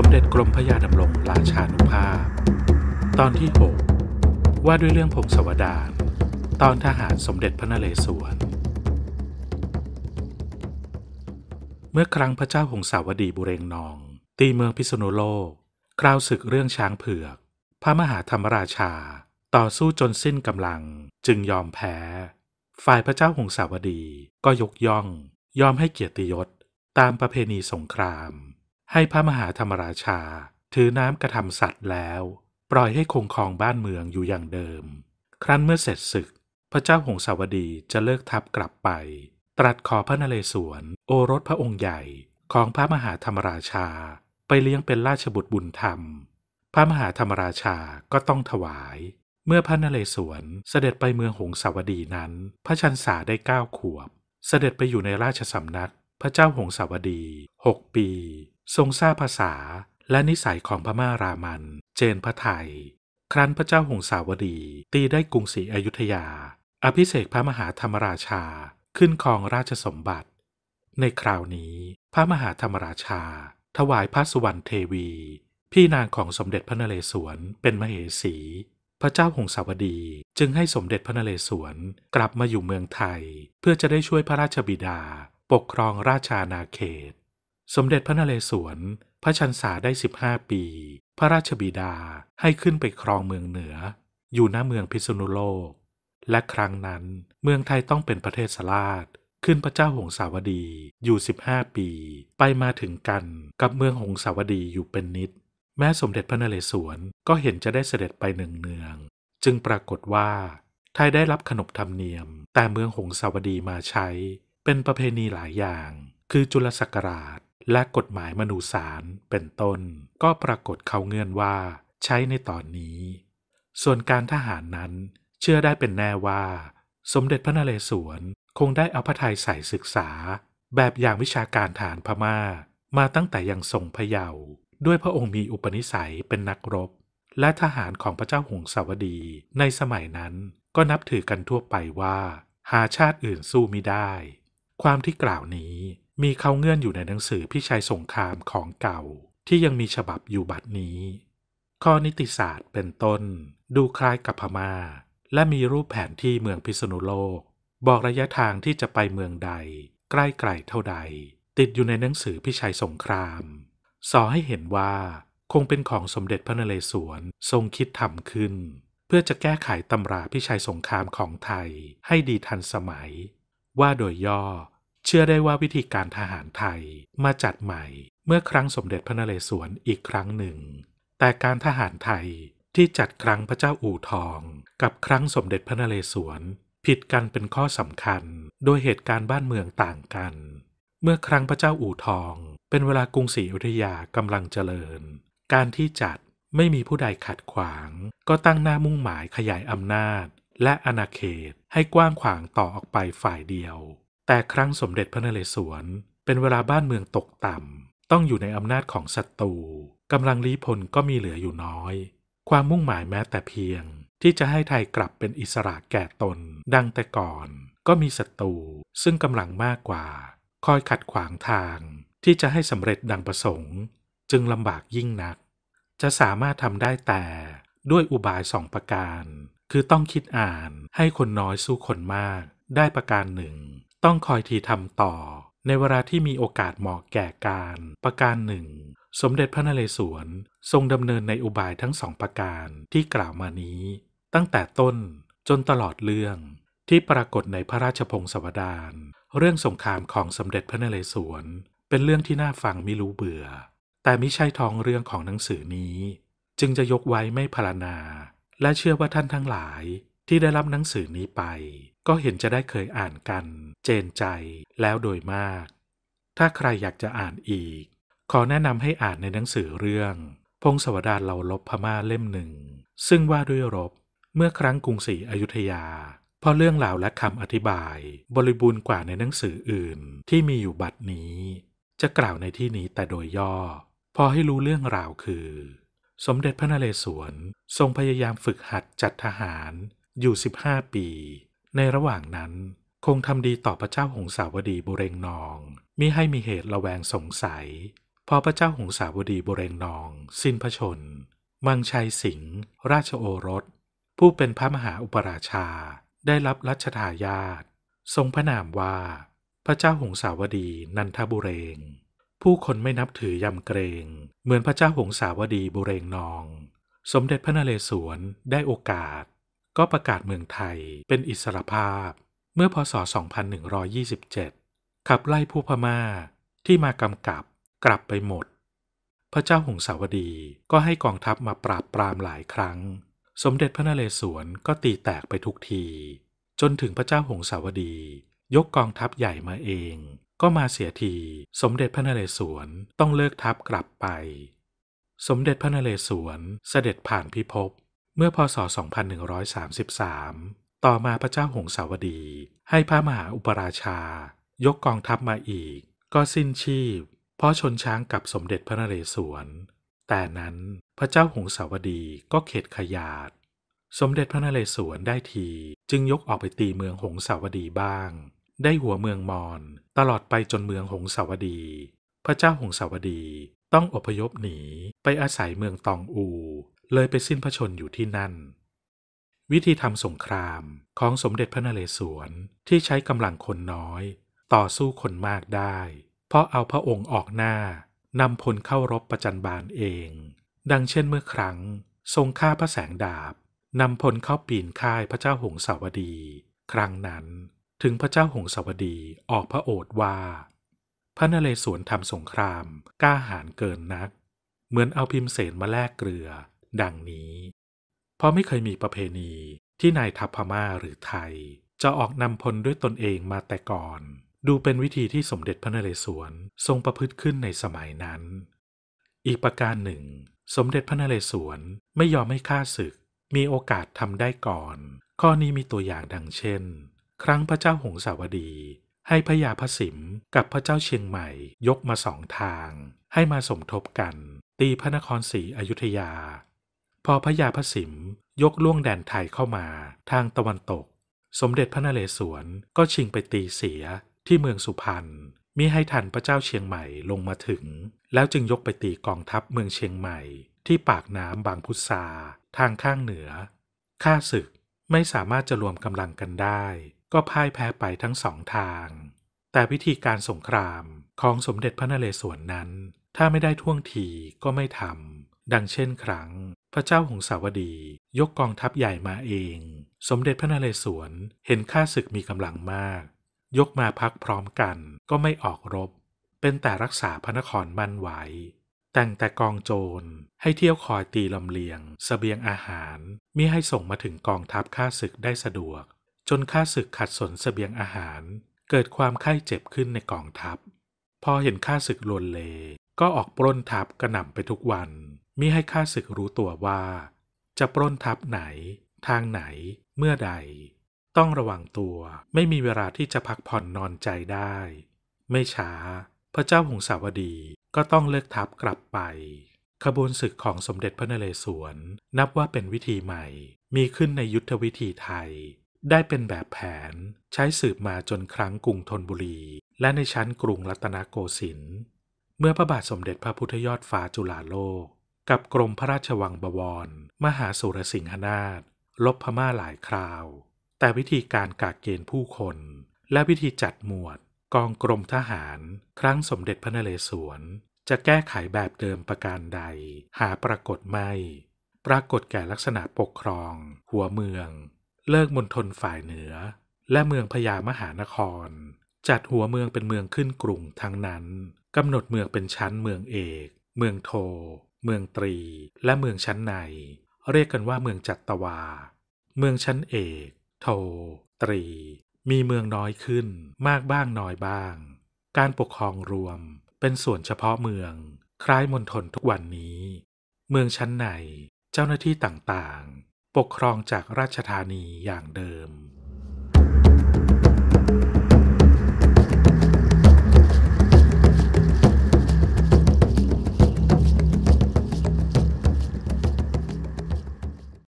สมเด็จกรมพระยาดำรงราชานุภาพ ตอนที่ 6 ว่าด้วยเรื่องผงสวดาน ตอนทหารสมเด็จพระนเรศวร เมื่อครั้งพระเจ้าหงสาวดีบุเรงนอง ตีเมืองพิษณุโลก กล่าวศึกเรื่องช้างเผือก พระมหาธรรมราชา ต่อสู้จนสิ้นกำลังจึงยอมแพ้ ฝ่ายพระเจ้าหงสาวดีก็ยกย่องยอมให้เกียรติยศ ตามประเพณีสงครามให้พระมหาธรรมราชาถือน้ำกระทำสัตว์แล้ว ปล่อยให้คงครองบ้านเมืองอยู่อย่างเดิม ครั้นเมื่อเสร็จศึก พระเจ้าหงสาวดีจะเลิกทัพกลับไป ตรัสขอพระนเรศวรโอรสพระองค์ใหญ่ของพระมหาธรรมราชาไปเลี้ยงเป็นราชบุตรบุญธรรมพระมหาธรรมราชาก็ต้องถวาย เมื่อพระนเรศวรเสด็จไปเมืองหงสาวดีนั้น พระชันษาได้เก้าขวบ เสด็จไปอยู่ในราชสำนักพระเจ้าหงสาวดีหกปีทรงทราบภาษาและนิสัยของพม่ารามันเจนพระไทย ครั้นพระเจ้าหงสาวดี ตีได้กรุงศรีอยุธยา อภิเษกพระมหาธรรมราชาขึ้นครองราชสมบัติ ในคราวนี้ พระมหาธรรมราชา ถวายพระสุวรรณเทวี พี่นางของสมเด็จพระนเรศวร เป็นมเหสี พระเจ้าหงสาวดีจึงให้สมเด็จพระนเรศวรกลับมาอยู่เมืองไทย เพื่อจะได้ช่วยพระราชบิดา ปกครองราชานาเขตสมเด็จพระนเรศวร พระชันษาได้ 15 ปี พระราชบิดาให้ขึ้นไปครองเมืองเหนือ อยู่หน้าเมืองพิษณุโลก และครั้งนั้นเมืองไทยต้องเป็นประเทศสลาดขึ้นพระเจ้าหงสาวดีอยู่ 15 ปี ไปมาถึงกันกับเมืองหงสาวดีอยู่เป็นนิด แม้สมเด็จพระนเรศวรก็เห็นจะได้เสด็จไปหนึ่งเนือง จึงปรากฏว่าไทยได้รับขนบธรรมเนียม แต่เมืองหงสาวดีมาใช้ เป็นประเพณีหลายอย่าง คือจุลศักราชและกฎหมายมนูสารเป็นต้น ก็ปรากฏเขาเงื่อนว่า ใช้ในตอนนี้ ส่วนการทหารนั้น เชื่อได้เป็นแน่ว่า สมเด็จพระนเรศวรคงได้เอาพระไทยใส่ศึกษา แบบอย่างวิชาการฐานพมา่า มาตั้งแต่ยังทรงพระเยาว์ด้วยพระองค์มีอุปนิสัยเป็นนักรบ และทหารของพระเจ้าหงสาวดี ในสมัยนั้นก็นับถือกันทั่วไปว่า หาชาติอื่นสู้มิได้ ความที่กล่าวนี้มีเขาเงื่อนอยู่ในหนังสือพิชัยสงครามของเก่า ที่ยังมีฉบับอยู่บัดนี้ ข้อนิติศาสตร์เป็นต้นดูคล้ายกับพมา่า และมีรูปแผนที่เมืองพิษณุโลก บอกระยะทางที่จะไปเมืองใด ใกล้ไกลเท่าใด ติดอยู่ในหนังสือพิชัยสงคราม สอให้เห็นว่า คงเป็นของสมเด็จพระนเรศวรทรงคิดทำขึ้น เพื่อจะแก้ไขตำราพิชัยสงครามของไทย ให้ดีทันสมัย ว่าโดยย่อเชื่อได้ว่าวิธีการทหารไทยมาจัดใหม่เมื่อครั้งสมเด็จพระนเรศวรอีกครั้งหนึ่ง แต่การทหารไทยที่จัดครั้งพระเจ้าอู่ทองกับครั้งสมเด็จพระนเรศวรผิดกันเป็นข้อสำคัญโดยเหตุการณ์บ้านเมืองต่างกัน เมื่อครั้งพระเจ้าอู่ทองเป็นเวลากรุงศรีอยุธยากำลังเจริญ การที่จัดไม่มีผู้ใดขัดขวางก็ตั้งหน้ามุ่งหมายขยายอำนาจ และอาณาเขตให้กว้างขวางต่อออกไปฝ่ายเดียวแต่ครั้งสมเด็จพระนเรศวร เป็นเวลาบ้านเมืองตกต่ำ ต้องอยู่ในอำนาจของศัตรู กำลังลี้พลก็มีเหลืออยู่น้อย ความมุ่งหมายแม้แต่เพียงที่จะให้ไทยกลับเป็นอิสระแก่ตน ดังแต่ก่อน ก็มีศัตรูซึ่งกำลังมากกว่า คอยขัดขวางทางที่จะให้สำเร็จดังประสงค์ จึงลำบากยิ่งนัก จะสามารถทำได้แต่ ด้วยอุบายสองประการ คือต้องคิดอ่านให้คนน้อยสู้คนมาก ได้ประการหนึ่งต้องคอยทีทำต่อในเวลาที่มีโอกาสเหมาะแก่การ ประการหนึ่งสมเด็จพระนเรศวรทรงดำเนินในอุบายทั้งสองประการที่กล่าวมานี้ ตั้งแต่ต้นจนตลอดเรื่อง ที่ปรากฏในพระราชพงศาวดารเรื่องสงครามของสมเด็จพระนเรศวร เป็นเรื่องที่น่าฟังไม่รู้เบื่อ แต่ไม่ใช่ท้องเรื่องของหนังสือนี้ จึงจะยกไว้ไม่พารณาและเชื่อว่าท่านทั้งหลายที่ได้รับหนังสือนี้ไป ก็เห็นจะได้เคยอ่านกันเจนใจแล้วโดยมาก ถ้าใครอยากจะอ่านอีก ขอแนะนำให้อ่านในหนังสือเรื่อง พงศวดารเรล่าลบพม่าเล่มหนึ่งซึ่งว่าด้วยรบเมื่อครั้งกรุงศรีอยุธยาเพราะเรื่องราวและคำอธิบาย บริบูรณ์กว่าในหนังสืออื่นที่มีอยู่บัดนี้ จะกล่าวในที่นี้แต่โดยย่อ พอให้รู้เรื่องราวคือ สมเด็จพระนเรศวรทรงพยายามฝึกหัดจัดทหารอยู่ 15 ปี ในระหว่างนั้นคงทำดีต่อพระเจ้าหงสาวดีบุเรงนอง มิให้มีเหตุระแวงสงสัย พอพระเจ้าหงสาวดีบุเรงนอง สิ้นพระชน มังชัยสิงห์ราชโอรส ผู้เป็นพระมหาอุปราชาได้รับรัชทายาททรงพระนามว่า พระเจ้าหงสาวดี นันทบุเรง ผู้คนไม่นับถือยำเกรง เหมือนพระเจ้าหงสาวดีบุเรงนอง สมเด็จพระนเรศวรได้โอกาสก็ประกาศเมืองไทยเป็นอิสรภาพ เมื่อพศ 2127 ขับไล่ผู้พมา่าที่มากำกับกลับไปหมด พระเจ้าหงสาวดีก็ให้กองทัพมาปราบปรามหลายครั้ง สมเด็จพระนเรศวรก็ตีแตกไปทุกที จนถึงพระเจ้าหงสาวดี ยกกองทัพใหญ่มาเอง ก็มาเสียที สมเด็จพระนเรศวรต้องเลิกทัพกลับไป สมเด็จพระนเรศวรเสด็จผ่านพิภพเมื่อพศ 2133 ต่อมาพระเจ้าหงสาวดี ให้พระมหาอุปราชา ยกกองทัพมาอีก ก็สิ้นชีพ เพราะชนช้างกับสมเด็จพระนเรศวร แต่นั้นพระเจ้าหงสาวดีก็เข็ดขยาด สมเด็จพระนเรศวรได้ทีจึงยกออกไปตีเมืองหงสาวดีบ้าง ได้หัวเมืองมอนตลอดไปจนเมืองหงสาวดี พระเจ้าหงสาวดีต้องอพยพหนีไปอาศัยเมืองตองอูเลยไปสิ้นพระชนอยู่ที่นั่น วิธีทำสงครามของสมเด็จพระนเรศวรที่ใช้กำลังคนน้อย ต่อสู้คนมากได้ เพราะเอาพระองค์ออกหน้านำพลเข้ารบประจันบานเอง ดังเช่นเมื่อครั้งทรงฆ่าพระแสงดาบนำพลเข้าปีนค่ายพระเจ้าหงสาวดี ครั้งนั้นถึงพระเจ้าหงสาวดีออกพระโอษว่า พระนเรศวรทำสงครามกล้าหาญเกินนัก เหมือนเอาพิมเสนมาแลกเกลือดังนี้ เพราะไม่เคยมีประเพณีที่นายทัพพม่าหรือไทย จะออกนำพลด้วยตนเองมาแต่ก่อน ดูเป็นวิธีที่สมเด็จพระนเรศวร ทรงประพฤติขึ้นในสมัยนั้น อีกประการหนึ่ง สมเด็จพระนเรศวร ไม่ยอมให้ข้าศึก มีโอกาสทำได้ก่อน ข้อนี้มีตัวอย่างดังเช่น ครั้งพระเจ้าหงสาวดี ให้พระยาพระสิมกับพระเจ้าเชียงใหม่ยกมาสองทาง ให้มาสมทบกันตีพระนครศรีอยุธยาพอพระยาพระสิมยกล่วงแดนไทยเข้ามาทางตะวันตก สมเด็จพระนเรศวรก็ชิงไปตีเสียที่เมืองสุพรรณมิให้ทันพระเจ้าเชียงใหม่ลงมาถึง แล้วจึงยกไปตีกองทัพเมืองเชียงใหม่ ที่ปากน้ำบางพุทราทางข้างเหนือข้าศึกไม่สามารถจะรวมกำลังกันได้ ก็พ่ายแพ้ไปทั้งสองทาง แต่วิธีการสงครามของสมเด็จพระนเรศวรนนั้น ถ้าไม่ได้ท่วงทีก็ไม่ทำดังเช่นครั้ง พระเจ้าหงสาวดี ยกกองทัพใหญ่มาเอง สมเด็จพระนเรศวรเห็นข้าศึกมีกำลังมาก ยกมาพักพร้อมกันก็ไม่ออกรบ เป็นแต่รักษาพระนครมั่นไว้แต่งแต่กองโจรให้เที่ยวคอยตีลำเลียงสเสบียงอาหารมิให้ส่งมาถึงกองทัพข้าศึกได้สะดวก จนข้าศึกขัดสนสเสบียงอาหาร เกิดความไข้เจ็บขึ้นในกองทัพ พอเห็นข้าศึกลวนเลก็ออกปล้นทัพกระหน่ำไปทุกวันมิให้ข้าศึกรู้ตัวว่า จะปล้นทับไหน ทางไหน เมื่อใด ต้องระวังตัวไม่มีเวลาที่จะพักผ่อนนอนใจได้ ไม่ช้า พระเจ้าหงสาวดีก็ต้องเลิกทับกลับไป ขบวนศึกของสมเด็จพระนเรศวรนับว่าเป็นวิธีใหม่ มีขึ้นในยุทธวิธีไทย ได้เป็นแบบแผนใช้สืบมาจนครั้งกรุงธนบุรี และในชั้นกรุงรัตนโกสินทร์เมื่อพระบาทสมเด็จพระพุทธยอดฟ้าจุฬาโลกกับกรมพระราชวังบวร มหาสุรสิงหนาถลบพม่าหลายคราว แต่วิธีการกากเกณฑ์ผู้คน และวิธีจัดหมวด กองกรมทหาร ครั้งสมเด็จพระนเรศวรจะแก้ไขแบบเดิมประการใด หาปรากฏไม่ ปรากฏแก่ลักษณะปกครอง หัวเมือง เลิกมณฑลฝ่ายเหนือ และเมืองพญามหานคร จัดหัวเมืองเป็นเมืองขึ้นกรุงทั้งนั้นกำหนดเมืองเป็นชั้นเมืองเอก เมืองโทเมืองตรีและเมืองชั้นในเรียกกันว่าเมืองจัตวา เมืองชั้นเอก โท ตรี มีเมืองน้อยขึ้นมากบ้างน้อยบ้าง การปกครองรวมเป็นส่วนเฉพาะเมืองคล้ายมณฑลทุกวันนี้ เมืองชั้นในเจ้าหน้าที่ต่างๆ ปกครองจากราชธานีอย่างเดิม